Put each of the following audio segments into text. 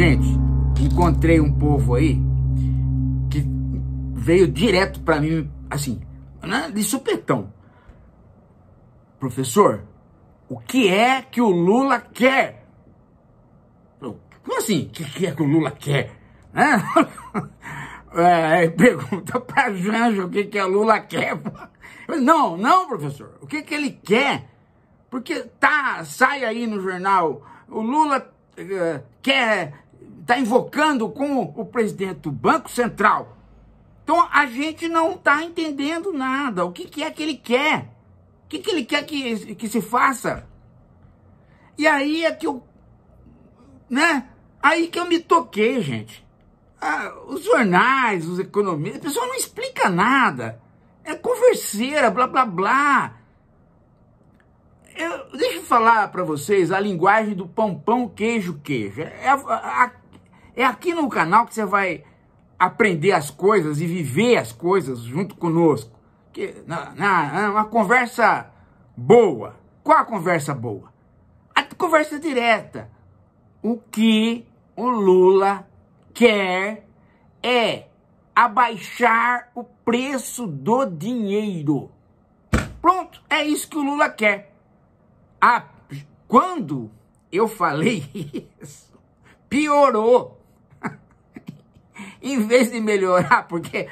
Gente, encontrei um povo aí que veio direto para mim, assim, né, de supetão. Professor, o que é que o Lula quer? Como assim? O que é que o Lula quer? Né? É, pergunta para Janja o que, que a Lula quer. Não, não, professor. O que, que ele quer? Porque tá, sai aí no jornal, o Lula uh, quer está invocando com o presidente do Banco Central. Então a gente não está entendendo nada. O que, que, é que ele quer? O que, que ele quer que, que se faça? E aí é que eu. Né? Aí que eu me toquei, gente. Ah, os jornais, os economistas, o pessoal não explica nada. É converseira, blá blá blá. Eu, deixa eu falar para vocês a linguagem do pão, pão, queijo, queijo. É é aqui no canal que você vai aprender as coisas e viver as coisas junto conosco. Que, na, na, uma conversa boa. Qual a conversa boa? A conversa direta. O que o Lula quer é abaixar o preço do dinheiro. Pronto, é isso que o Lula quer. Ah, quando eu falei isso, piorou em vez de melhorar, porque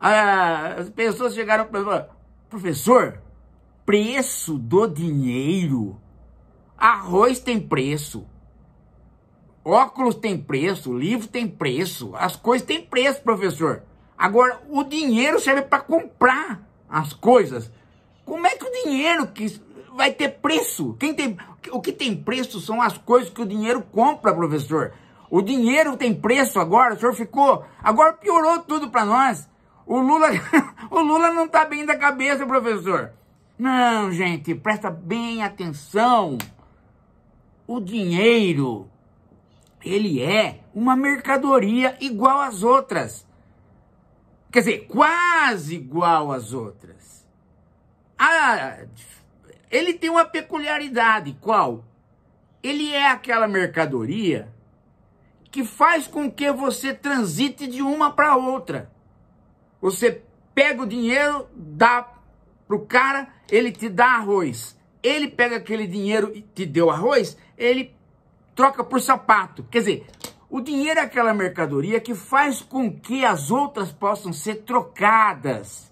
ah, as pessoas chegaram para falar, professor, preço do dinheiro, arroz tem preço, óculos tem preço, livro tem preço, as coisas têm preço, professor. Agora, o dinheiro serve para comprar as coisas. Como é que o dinheiro que vai ter preço? Quem tem, o que tem preço são as coisas que o dinheiro compra, professor. O dinheiro tem preço agora, o senhor ficou. Agora piorou tudo para nós. O Lula, o Lula não está bem da cabeça, professor. Não, gente, presta bem atenção. O dinheiro, ele é uma mercadoria igual às outras. Quer dizer, quase igual às outras. Ah, ele tem uma peculiaridade, qual? Ele é aquela mercadoria que faz com que você transite de uma para outra. Você pega o dinheiro, dá para o cara, ele te dá arroz. Ele pega aquele dinheiro e te deu arroz, ele troca por sapato. Quer dizer, o dinheiro é aquela mercadoria que faz com que as outras possam ser trocadas.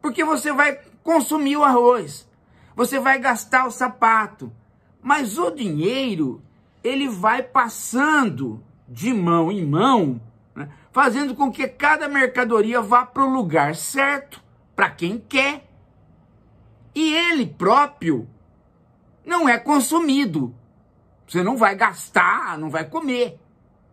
Porque você vai consumir o arroz, você vai gastar o sapato. Mas o dinheiro, ele vai passando de mão em mão, né, fazendo com que cada mercadoria vá para o lugar certo, para quem quer, e ele próprio não é consumido. Você não vai gastar, não vai comer,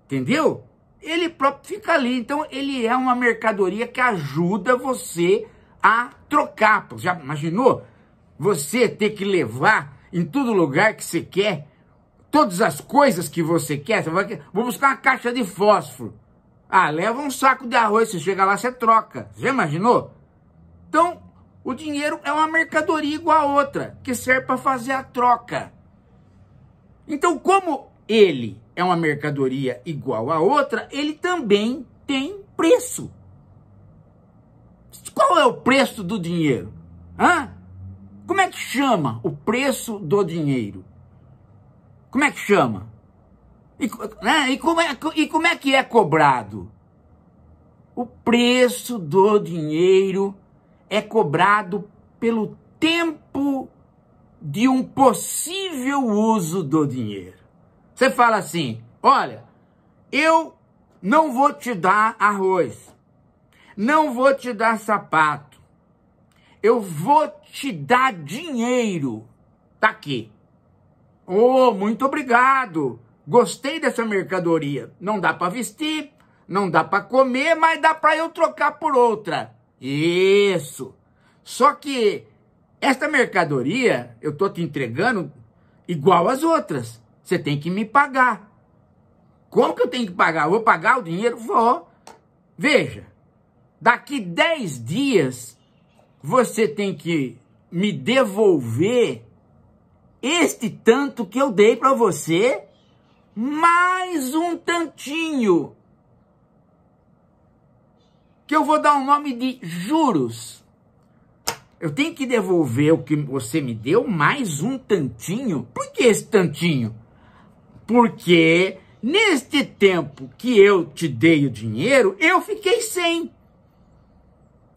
entendeu? Ele próprio fica ali. Então, ele é uma mercadoria que ajuda você a trocar. Já imaginou? Você ter que levar em todo lugar que você quer todas as coisas que você quer. Você vai, vou buscar uma caixa de fósforo. Ah, leva um saco de arroz, você chega lá, você troca. Já imaginou? Então, o dinheiro é uma mercadoria igual a outra, que serve para fazer a troca. Então, como ele é uma mercadoria igual a outra, ele também tem preço. Qual é o preço do dinheiro? Hã? Como é que chama o preço do dinheiro? Como é que chama? E, né? e, como, é, e como é que é cobrado? O preço do dinheiro é cobrado pelo tempo de um possível uso do dinheiro. Você fala assim: olha, eu não vou te dar arroz, não vou te dar sapato, eu vou te dar dinheiro. Tá aqui. Oh, muito obrigado. Gostei dessa mercadoria. Não dá para vestir, não dá para comer, mas dá para eu trocar por outra. Isso. Só que esta mercadoria eu tô te entregando igual as outras. Você tem que me pagar. Como que eu tenho que pagar? Eu vou pagar o dinheiro? Vou. Veja, daqui 10 dias você tem que me devolver este tanto que eu dei para você, mais um tantinho, que eu vou dar o um nome de juros. Eu tenho que devolver o que você me deu, mais um tantinho. Por que esse tantinho? Porque neste tempo que eu te dei o dinheiro, eu fiquei sem.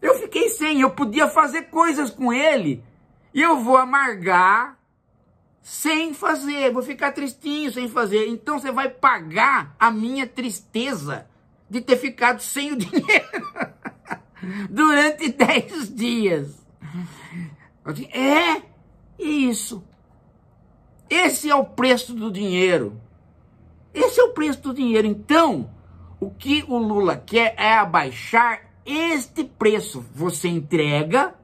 Eu fiquei sem, eu podia fazer coisas com ele. E eu vou amargar sem fazer, vou ficar tristinho sem fazer. Então você vai pagar a minha tristeza de ter ficado sem o dinheiro durante 10 dias. É isso. Esse é o preço do dinheiro. Esse é o preço do dinheiro. Então, o que o Lula quer é abaixar este preço. Você entrega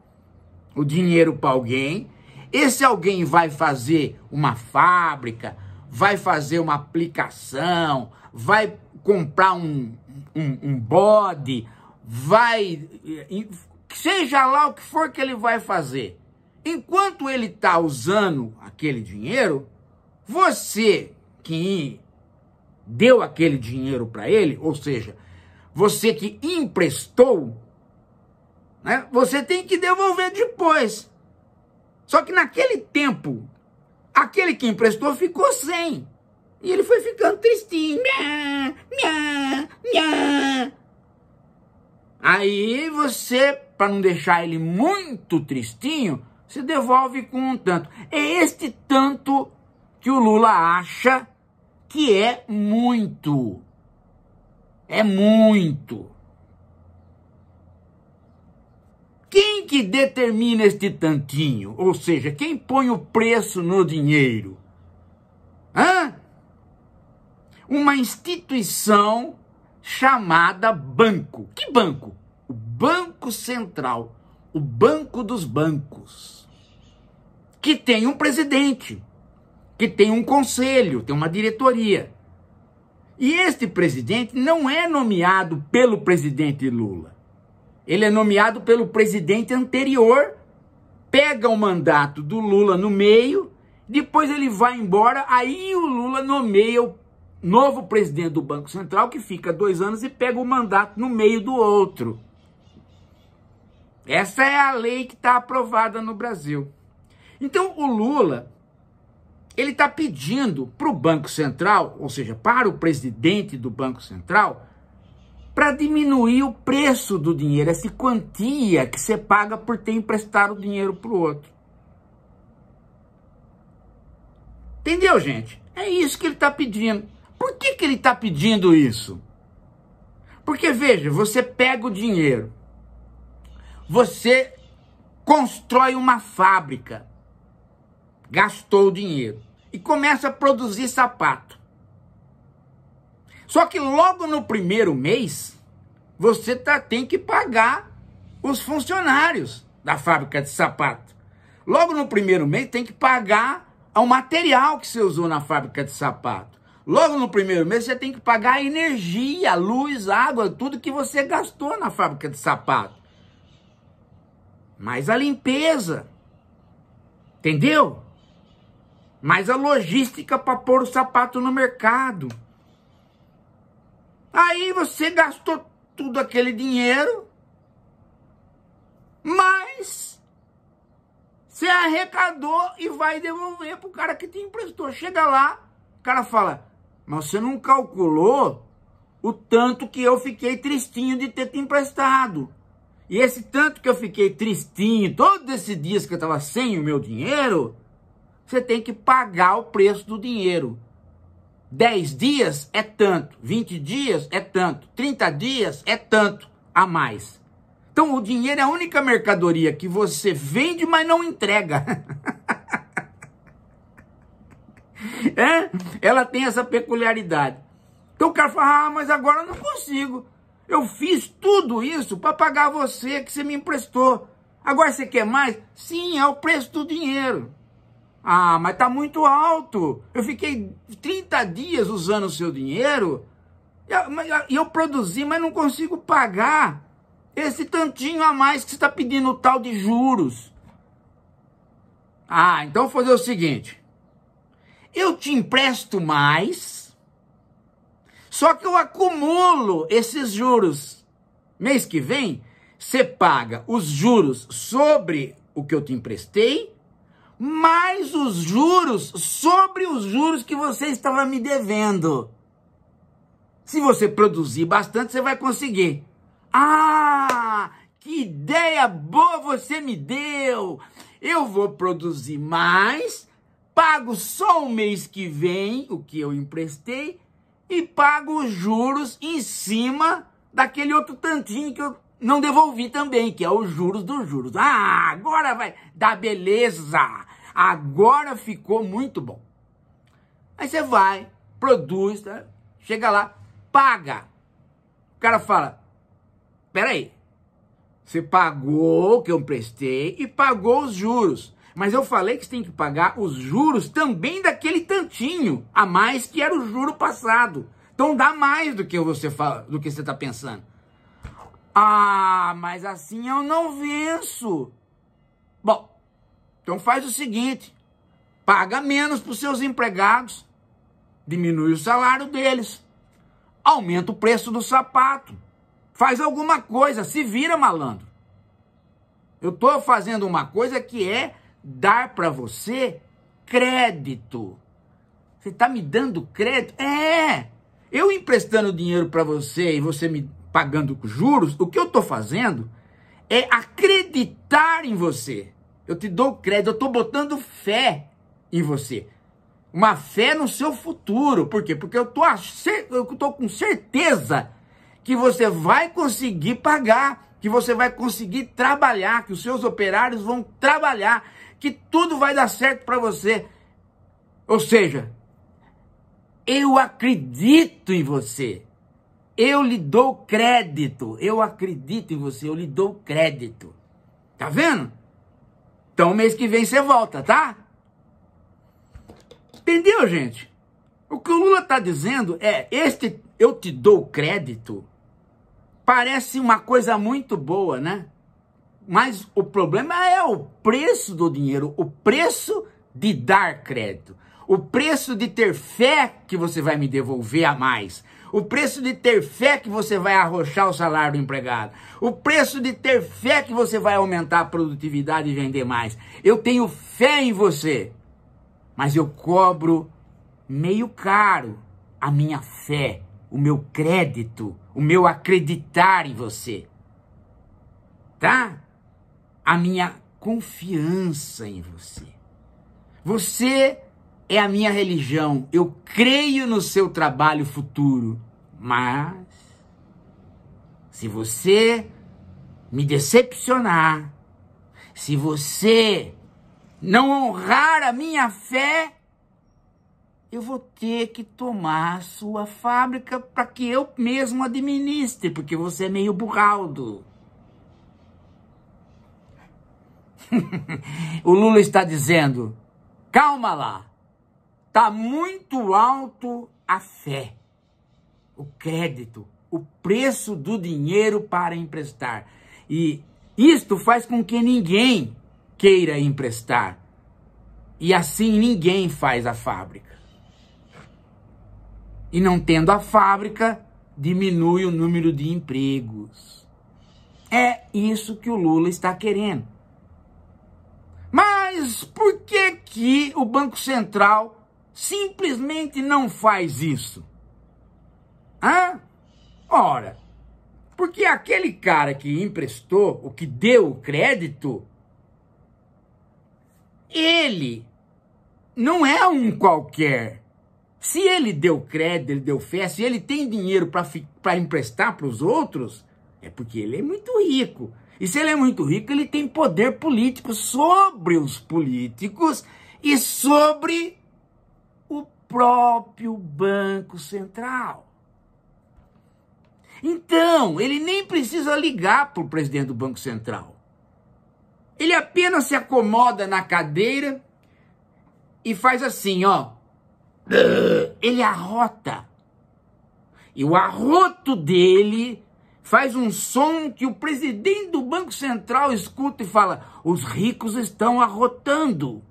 o dinheiro para alguém esse alguém vai fazer uma fábrica, vai fazer uma aplicação, vai comprar um, um, um bode, vai. Eh, seja lá o que for que ele vai fazer. Enquanto ele está usando aquele dinheiro, você que deu aquele dinheiro para ele, ou seja, você que emprestou, né, você tem que devolver depois. Só que naquele tempo, aquele que emprestou ficou sem. E ele foi ficando tristinho. Nha, nha, nha. Aí você, para não deixar ele muito tristinho, se devolve com um tanto. É este tanto que o Lula acha que é muito. É muito. Quem que determina este tantinho? Ou seja, quem põe o preço no dinheiro? Hã? Uma instituição chamada banco. Que banco? O Banco Central, o banco dos bancos, que tem um presidente, que tem um conselho, tem uma diretoria. E este presidente não é nomeado pelo presidente Lula ele é nomeado pelo presidente anterior, pega o mandato do Lula no meio, depois ele vai embora, aí o Lula nomeia o novo presidente do Banco Central, que fica dois anos e pega o mandato no meio do outro. Essa é a lei que está aprovada no Brasil. Então o Lula, ele está pedindo para o Banco Central, ou seja, para o presidente do Banco Central, para diminuir o preço do dinheiro, essa quantia que você paga por ter emprestado o dinheiro para o outro. Entendeu, gente? É isso que ele está pedindo. Por que, que ele está pedindo isso? Porque, veja, você pega o dinheiro, você constrói uma fábrica, gastou o dinheiro e começa a produzir sapato. Só que logo no primeiro mês, você tá, tem que pagar os funcionários da fábrica de sapato. Logo no primeiro mês, tem que pagar o material que você usou na fábrica de sapato. Logo no primeiro mês, você tem que pagar a energia, a luz, a água, tudo que você gastou na fábrica de sapato. Mais a limpeza. Entendeu? Mais a logística para pôr o sapato no mercado. Aí você gastou tudo aquele dinheiro, mas você arrecadou e vai devolver para o cara que te emprestou. Chega lá, o cara fala, mas você não calculou o tanto que eu fiquei tristinho de ter te emprestado. E esse tanto que eu fiquei tristinho, todos esses dias que eu estava sem o meu dinheiro, você tem que pagar o preço do dinheiro. 10 dias é tanto, 20 dias é tanto, 30 dias é tanto a mais. Então o dinheiro é a única mercadoria que você vende, mas não entrega. é? Ela tem essa peculiaridade. Então o cara fala: "Ah, mas agora eu não consigo. Eu fiz tudo isso para pagar você que você me emprestou. Agora você quer mais? Sim, é o preço do dinheiro. Ah, mas tá muito alto. Eu fiquei 30 dias usando o seu dinheiro e eu produzi, mas não consigo pagar esse tantinho a mais que você está pedindo tal de juros. Ah, então vou fazer o seguinte. Eu te empresto mais, só que eu acumulo esses juros. Mês que vem, você paga os juros sobre o que eu te emprestei mais os juros sobre os juros que você estava me devendo. Se você produzir bastante, você vai conseguir. Ah, que ideia boa você me deu! Eu vou produzir mais, pago só o mês que vem o que eu emprestei e pago os juros em cima daquele outro tantinho que eu não devolvi também, que é os juros dos juros. Ah, agora vai dar beleza! Agora ficou muito bom. Aí você vai, produz, tá? chega lá, paga. O cara fala, peraí, você pagou o que eu emprestei e pagou os juros. Mas eu falei que você tem que pagar os juros também daquele tantinho a mais que era o juro passado. Então dá mais do que você fala, do que você está pensando. Ah, mas assim eu não venço. Bom, então faz o seguinte, paga menos para os seus empregados, diminui o salário deles, aumenta o preço do sapato, faz alguma coisa, se vira malandro. Eu estou fazendo uma coisa que é dar para você crédito. Você está me dando crédito? É! Eu emprestando dinheiro para você e você me pagando juros, o que eu estou fazendo é acreditar em você eu te dou crédito, eu estou botando fé em você. Uma fé no seu futuro. Por quê? Porque eu tô, eu tô com certeza que você vai conseguir pagar, que você vai conseguir trabalhar, que os seus operários vão trabalhar, que tudo vai dar certo para você. Ou seja, eu acredito em você. Eu lhe dou crédito. Eu acredito em você, eu lhe dou crédito. Tá vendo? Então mês que vem você volta, tá? Entendeu, gente? O que o Lula tá dizendo é, este eu te dou crédito, parece uma coisa muito boa, né? Mas o problema é o preço do dinheiro, o preço de dar crédito, o preço de ter fé que você vai me devolver a mais, o preço de ter fé que você vai arrochar o salário do empregado. O preço de ter fé que você vai aumentar a produtividade e vender mais. Eu tenho fé em você, mas eu cobro meio caro a minha fé, o meu crédito, o meu acreditar em você. Tá? A minha confiança em você. Você é a minha religião, eu creio no seu trabalho futuro, mas se você me decepcionar, se você não honrar a minha fé, eu vou ter que tomar sua fábrica para que eu mesmo administre, porque você é meio burraldo. o Lula está dizendo: calma lá, Está muito alto a fé, o crédito, o preço do dinheiro para emprestar. E isto faz com que ninguém queira emprestar. E assim ninguém faz a fábrica. E não tendo a fábrica, diminui o número de empregos. É isso que o Lula está querendo. Mas por que que o Banco Central simplesmente não faz isso? Hã? Ora, porque aquele cara que emprestou, o que deu o crédito, ele não é um qualquer. Se ele deu crédito, ele deu fé, se ele tem dinheiro para emprestar para os outros, é porque ele é muito rico. E se ele é muito rico, ele tem poder político sobre os políticos e sobre próprio Banco Central. Então, ele nem precisa ligar para o presidente do Banco Central. Ele apenas se acomoda na cadeira e faz assim, ó. Ele arrota. E o arroto dele faz um som que o presidente do Banco Central escuta e fala: os ricos estão arrotando.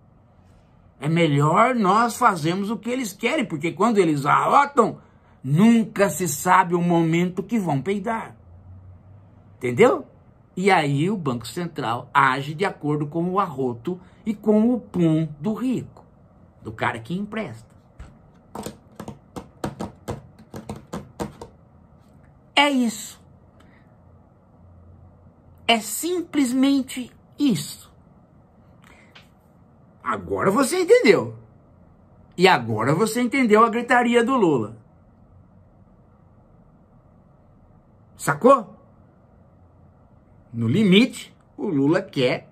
É melhor nós fazermos o que eles querem, porque quando eles arrotam, nunca se sabe o momento que vão peidar. Entendeu? E aí o Banco Central age de acordo com o arroto e com o pum do rico, do cara que empresta. É isso. É simplesmente isso. Agora você entendeu. E agora você entendeu a gritaria do Lula. Sacou? No limite, o Lula quer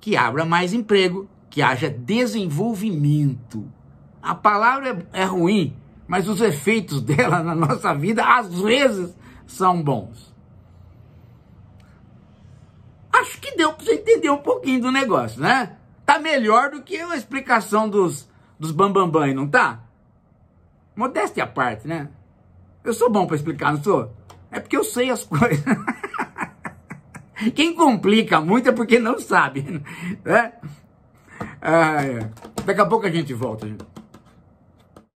que abra mais emprego, que haja desenvolvimento. A palavra é, é ruim, mas os efeitos dela na nossa vida às vezes são bons. Acho que deu para você entender um pouquinho do negócio, né? tá melhor do que a explicação dos, dos bambambãs, não tá? Modéstia à parte, né? Eu sou bom para explicar, não sou? É porque eu sei as coisas. Quem complica muito é porque não sabe. Né? Ah, é. Daqui a pouco a gente volta, gente.